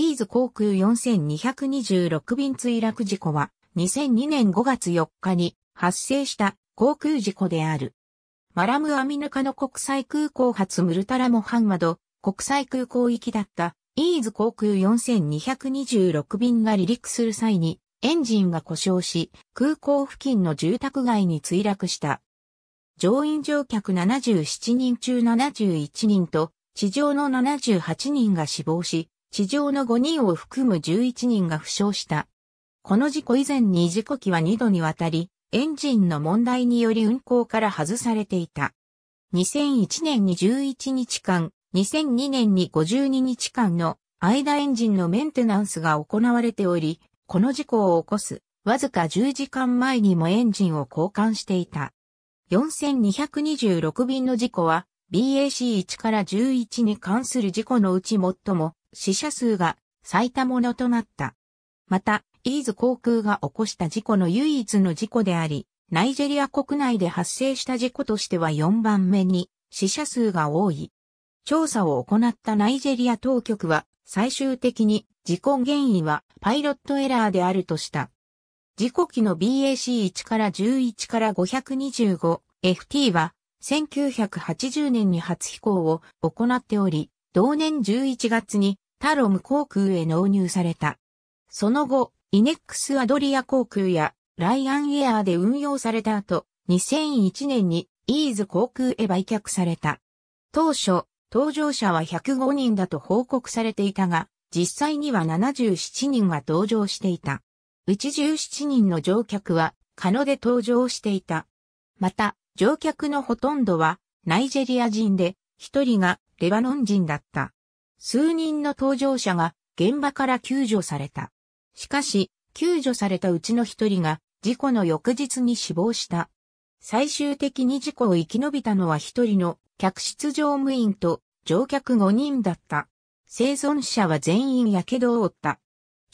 イーズ航空4226便墜落事故は2002年5月4日に発生した航空事故である。マラムアミヌカの国際空港発ムルタラモハンマド国際空港行きだったイーズ航空4226便が離陸する際にエンジンが故障し空港付近の住宅街に墜落した。乗員乗客77人中71人と地上の78人が死亡し地上の5人を含む11人が負傷した。この事故以前に事故機は2度にわたり、エンジンの問題により運行から外されていた。2001年に11日間、2002年に52日間の間エンジンのメンテナンスが行われており、この事故を起こすわずか10時間前にもエンジンを交換していた。4226便の事故は BAC1 から11に関する事故のうち最も死者数が最多ものとなった。また、イーズ航空が起こした事故の唯一の事故であり、ナイジェリア国内で発生した事故としては4番目に死者数が多い。調査を行ったナイジェリア当局は最終的に事故原因はパイロットエラーであるとした。事故機の BAC1 から11から 525FT は1980年に初飛行を行っており、同年11月にタロム航空へ納入された。その後、イネックスアドリア航空やライアンエアーで運用された後、2001年にイーズ航空へ売却された。当初、搭乗者は105人だと報告されていたが、実際には77人が搭乗していた。うち17人の乗客は、カノで搭乗していた。また、乗客のほとんどは、ナイジェリア人で、一人がレバノン人だった。数人の搭乗者が現場から救助された。しかし、救助されたうちの一人が事故の翌日に死亡した。最終的に事故を生き延びたのは一人の客室乗務員と乗客5人だった。生存者は全員火傷を負った。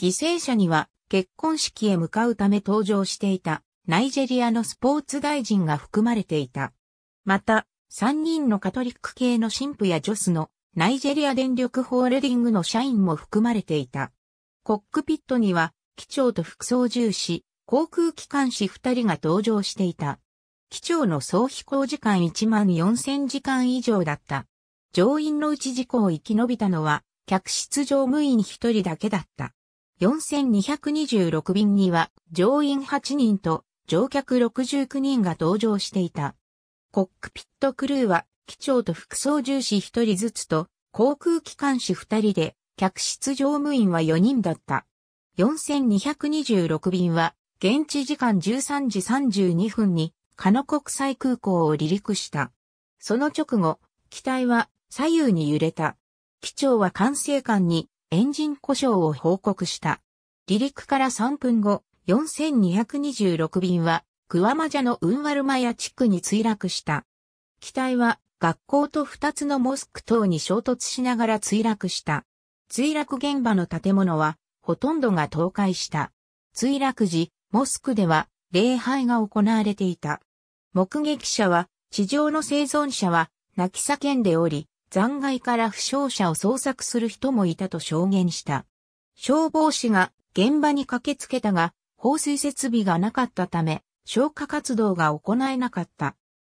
犠牲者には結婚式へ向かうため登場していたナイジェリアのスポーツ大臣が含まれていた。また、3人のカトリック系の神父や女子のナイジェリア電力ホールディングの社員も含まれていた。コックピットには、機長と副操縦士、航空機関士2人が搭乗していた。機長の総飛行時間1万4000時間以上だった。乗員のうち事故を生き延びたのは、客室乗務員1人だけだった。4226便には、乗員8人と乗客69人が搭乗していた。コックピットクルーは、機長と副操縦士一人ずつと、航空機関士二人で、客室乗務員は4人だった。4226便は、現地時間13時32分に、カノ国際空港を離陸した。その直後、機体は左右に揺れた。機長は管制官にエンジン故障を報告した。離陸から3分後、4226便はグアマジャのウンワルマヤ地区に墜落した。機体は学校と2つのモスク等に衝突しながら墜落した。墜落現場の建物はほとんどが倒壊した。墜落時、モスクでは礼拝が行われていた。目撃者は地上の生存者は泣き叫んでおり、残骸から負傷者を捜索する人もいたと証言した。消防士が現場に駆けつけたが、放水設備がなかったため、消火活動が行えなかった。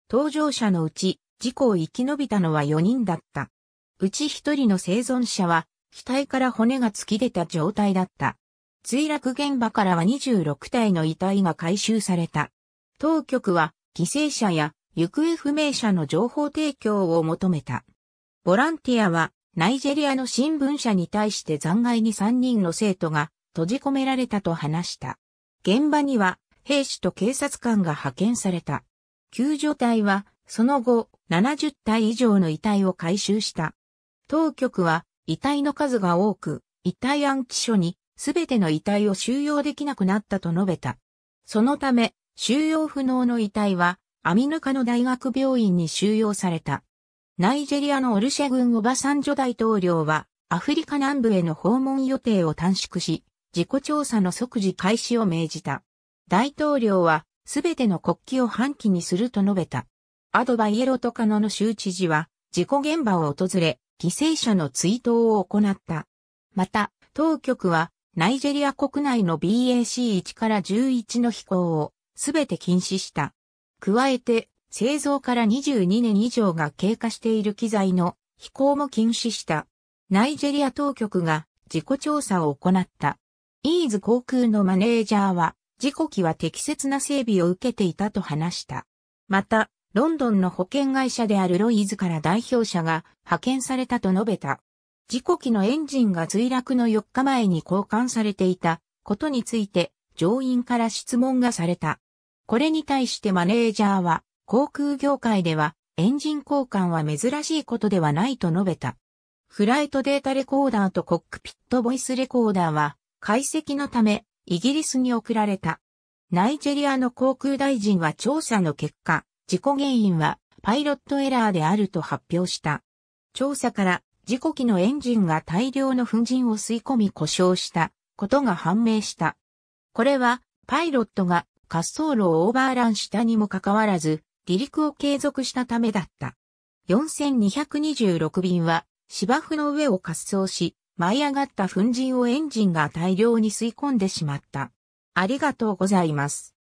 搭乗者のうち、事故を生き延びたのは4人だった。うち1人の生存者は、額から骨が突き出た状態だった。墜落現場からは26体の遺体が回収された。当局は、犠牲者や行方不明者の情報提供を求めた。ボランティアは、ナイジェリアの新聞社に対して残骸に3人の生徒が閉じ込められたと話した。現場には兵士と警察官が派遣された。救助隊は、その後、70体以上の遺体を回収した。当局は、遺体の数が多く、遺体安置所に、すべての遺体を収容できなくなったと述べた。そのため、収容不能の遺体は、アミヌカの大学病院に収容された。ナイジェリアのオルシェ軍オバサンジョ大統領は、アフリカ南部への訪問予定を短縮し、自己調査の即時開始を命じた。大統領は、すべての国旗を半旗にすると述べた。アドバイエロトカノの州知事は、事故現場を訪れ、犠牲者の追悼を行った。また、当局は、ナイジェリア国内の BAC1 から11の飛行を、すべて禁止した。加えて、製造から22年以上が経過している機材の飛行も禁止した。ナイジェリア当局が事故調査を行った。イーズ航空のマネージャーは、事故機は適切な整備を受けていたと話した。また、ロンドンの保険会社であるロイズから代表者が派遣されたと述べた。事故機のエンジンが墜落の4日前に交換されていたことについて乗員から質問がされた。これに対してマネージャーは航空業界ではエンジン交換は珍しいことではないと述べた。フライトデータレコーダーとコックピットボイスレコーダーは解析のためイギリスに送られた。ナイジェリアの航空大臣は調査の結果、事故原因はパイロットエラーであると発表した。調査から事故機のエンジンが大量の粉塵を吸い込み故障したことが判明した。これはパイロットが滑走路をオーバーランしたにもかかわらず離陸を継続したためだった。4226便は芝生の上を滑走し舞い上がった粉塵をエンジンが大量に吸い込んでしまった。ありがとうございます。